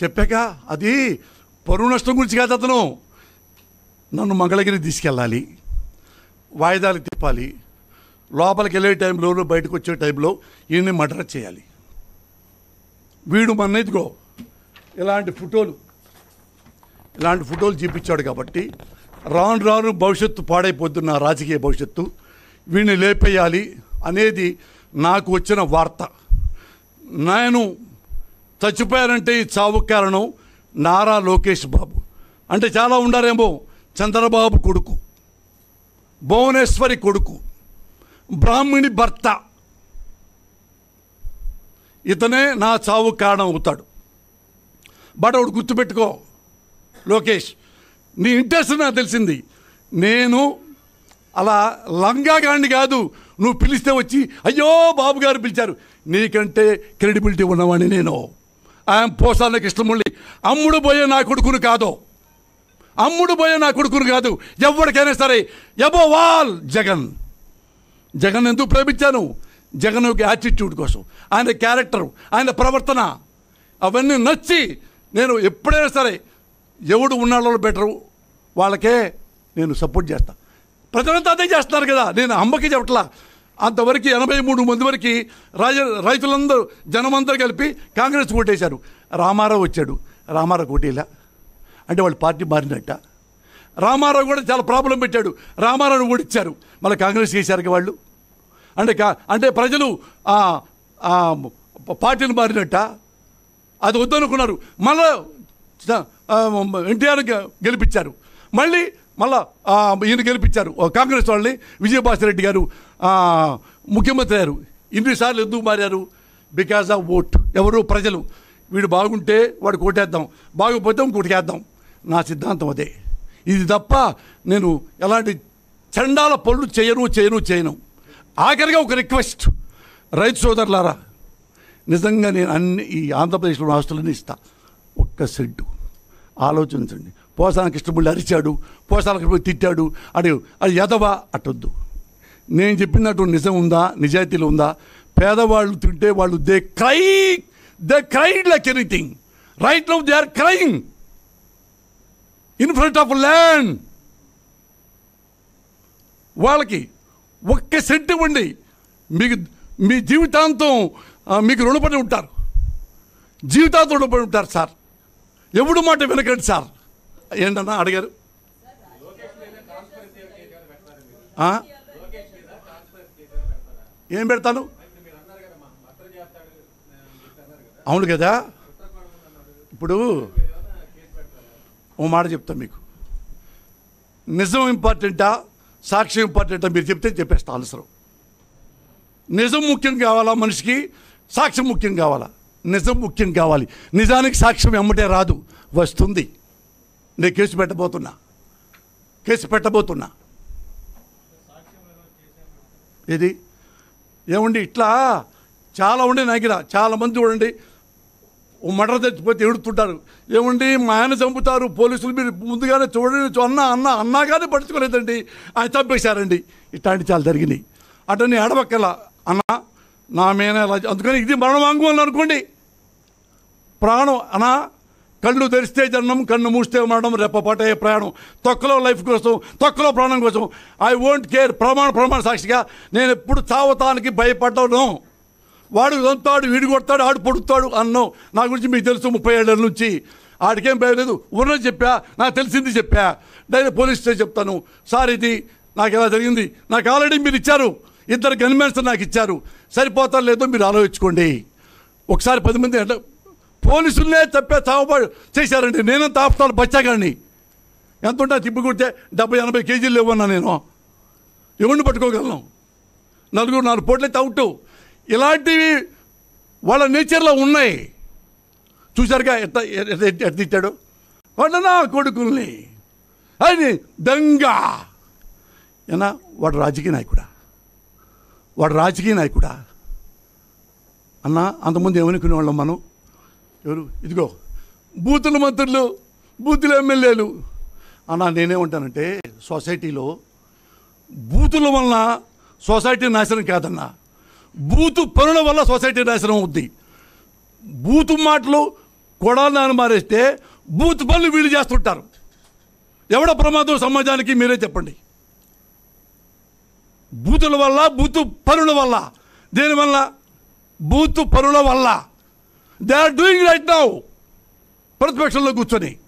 చెప్పాక అది పరువు నష్టం గురించి కాదు అతను నన్ను మంగళగిరి తీసుకెళ్ళాలి వాయిదాలు తిప్పాలి లోపలికి వెళ్ళే టైంలో బయటకు వచ్చే టైంలో ఈయన్ని మర్డర్ చేయాలి వీడు మన్నైతుకో ఇలాంటి ఫోటోలు ఇలాంటి ఫోటోలు చూపించాడు కాబట్టి రాను రాను భవిష్యత్తు పాడైపోతున్న రాజకీయ భవిష్యత్తు వీడిని లేపేయాలి అనేది నాకు వచ్చిన వార్త నేను చచ్చిపోయారంటే ఈ చావు కారణం నారా లోకేష్ బాబు అంటే చాలా ఉండారేమో చంద్రబాబు కొడుకు భువనేశ్వరి కొడుకు బ్రాహ్మణి భర్త ఇతనే నా చావు కారణం అవుతాడు బట్ ఒకటి గుర్తుపెట్టుకో లోకేష్ నీ ఇంట్రెస్ట్ నాకు తెలిసింది నేను అలా లంగాగాండి కాదు నువ్వు పిలిస్తే వచ్చి అయ్యో బాబు గారు పిలిచారు నీకంటే క్రెడిబిలిటీ ఉన్నవాడిని నేను ఆయన ఇష్టం కృష్ణముళ్ళి అమ్ముడు పోయే నా కొడుకును కాదు అమ్ముడు పోయే నా కొడుకును కాదు ఎవరికైనా సరే ఎబో వాల్ జగన్ జగన్ ఎందుకు ప్రేమించాను జగన్ యొక్క యాటిట్యూడ్ కోసం ఆయన క్యారెక్టర్ ఆయన ప్రవర్తన అవన్నీ నచ్చి నేను ఎప్పుడైనా సరే ఎవడు ఉన్నాళ్ళు బెటరు వాళ్ళకే నేను సపోర్ట్ చేస్తాను ప్రజలంతా అదే చేస్తున్నారు కదా నేను అమ్మకి చెప్పట్లా అంతవరకు ఎనభై మూడు మంది వరకు రాజ రైతులందరూ జనమంతా కలిపి కాంగ్రెస్ ఓటేశారు రామారావు వచ్చాడు రామారావు ఓటేలా అంటే వాళ్ళు పార్టీ మారినట్ట రామారావు కూడా చాలా ప్రాబ్లం పెట్టాడు రామారావును ఓడిచ్చారు మళ్ళీ కాంగ్రెస్ చేశారు వాళ్ళు అంటే కా అంటే ప్రజలు పార్టీని మారినట్ట అది వద్దనుకున్నారు మళ్ళీ ఎన్టీఆర్ గెలిపించారు మళ్ళీ మళ్ళా ఈయన గెలిపించారు కాంగ్రెస్ వాళ్ళని విజయభాస్కర్ రెడ్డి గారు ముఖ్యమంత్రి అయ్యారు ఇన్నిసార్లు ఎందుకు మారారు బికాస్ ఆఫ్ ఓట్ ఎవరు ప్రజలు వీడు బాగుంటే వాడు కోటేద్దాం బాగుపోతే ఇంకోటికేద్దాం నా సిద్ధాంతం అదే ఇది తప్ప నేను ఎలాంటి చండాల పనులు చేయను చేయను చేయను ఆఖరిగా ఒక రిక్వెస్ట్ రైతు సోదరులారా నిజంగా నేను అన్ని ఈ ఆంధ్రప్రదేశ్లో ఆస్తులన్నీ ఇస్తా ఒక్క సెంటు ఆలోచించండి పోసాన కృష్ణమూర్తి అరిచాడు పోసాన కృష్ణమూర్తి తిట్టాడు అడు అది యదవా అట్టొద్దు నేను చెప్పినట్టు నిజం ఉందా నిజాయితీలు ఉందా పేదవాళ్ళు తింటే వాళ్ళు they cry they cried like anything right now they are crying in front of land వాళ్ళకి ఒక్క సెంట్ ఇవ్వండి మీకు మీ జీవితాంతం మీకు రుణపడి ఉంటారు జీవితాంతం రుణపడి ఉంటారు సార్ ఎవడు మాట వెనకండి సార్ ఏంటన్నా అడిగారు ఏం పెడతాను అవును కదా ఇప్పుడు ఓ మాట చెప్తాను మీకు నిజం ఇంపార్టెంటా సాక్ష్యం ఇంపార్టెంటా మీరు చెప్తే చెప్పేస్తా అవసరం నిజం ముఖ్యం కావాలా మనిషికి సాక్ష్యం ముఖ్యం కావాలా నిజం ముఖ్యం కావాలి నిజానికి సాక్ష్యం ఎమ్మటే రాదు వస్తుంది నేను కేసు పెట్టబోతున్నా కేసు పెట్టబోతున్నా ఇది ఏముండి ఇట్లా చాలా ఉండే చాలా చాలామంది చూడండి మటర్ తెచ్చిపోతే ఎడుతుంటారు ఏముండి మా ఆయన చంపుతారు పోలీసులు మీరు ముందుగానే చూడండి అన్న అన్న అన్నా కానీ పట్టించుకోలేదండి ఆయన చంపేశారండి ఇట్లాంటి చాలా జరిగినాయి అటు నేను అడవక్కల అన్న నా మీద అందుకని ఇది మరణం అనుకోండి ప్రాణం అనా కళ్ళు తెరిస్తే జన్మం కన్ను మూస్తే మరణం రెప్పపాటే ప్రయాణం తొక్కలో లైఫ్ కోసం తొక్కలో ప్రాణం కోసం ఐ వోంట్ కేర్ ప్రమాణ ప్రమాణ సాక్షిగా నేను ఎప్పుడు చావతానికి భయపడ్డాను వాడు దొంతాడు వీడు కొడతాడు ఆడు పొడుతాడు అన్నాం నా గురించి మీకు తెలుసు ముప్పై ఏళ్ళ నుంచి ఆడికేం భయం లేదు ఉన్నది చెప్పా నాకు తెలిసింది చెప్పా డైరెక్ట్ పోలీస్ స్టేషన్ చెప్తాను సార్ ఇది నాకు ఎలా జరిగింది నాకు ఆల్రెడీ మీరు ఇచ్చారు ఇద్దరు గన్మెన్స్ నాకు ఇచ్చారు సరిపోతారు లేదో మీరు ఆలోచించుకోండి ఒకసారి పది మంది అంటే పోలీసులనే తప్పే తావబాటు చేశారండి నేనంత ఆపుతాను బచ్చాగాడిని ఎంత ఉంటా తిప్పి కొడితే డెబ్బై ఎనభై కేజీలు ఇవ్వన్నా నేను ఎవరిని పట్టుకోగలను నలుగురు నాలుగు పోట్లయితే అవుట్ ఇలాంటివి వాళ్ళ నేచర్లో ఉన్నాయి చూశారుగా ఎట్ ఎట్ తిట్టాడు వాడు నా కొడుకుల్ని అని దంగ ఏనా వాడు రాజకీయ నాయకుడా వాడు రాజకీయ నాయకుడా అన్న అంతకుముందు వాళ్ళం మనం ఎవరు ఇదిగో బూతులు మంత్రులు బూతులు ఎమ్మెల్యేలు అన్న నేనేమంటానంటే సొసైటీలో బూతుల వలన సొసైటీ నాశనం కాదన్నా బూతు పనుల వల్ల సొసైటీ నాశనం అవుద్ది బూతు మాటలు కొడాలని మారేస్తే బూత్ పనులు వీళ్ళు చేస్తుంటారు ఎవడ ప్రమాదం సమాజానికి మీరే చెప్పండి బూతుల వల్ల బూతు పనుల వల్ల దేనివల్ల బూతు పనుల వల్ల they are doing right now. but Prospects are good.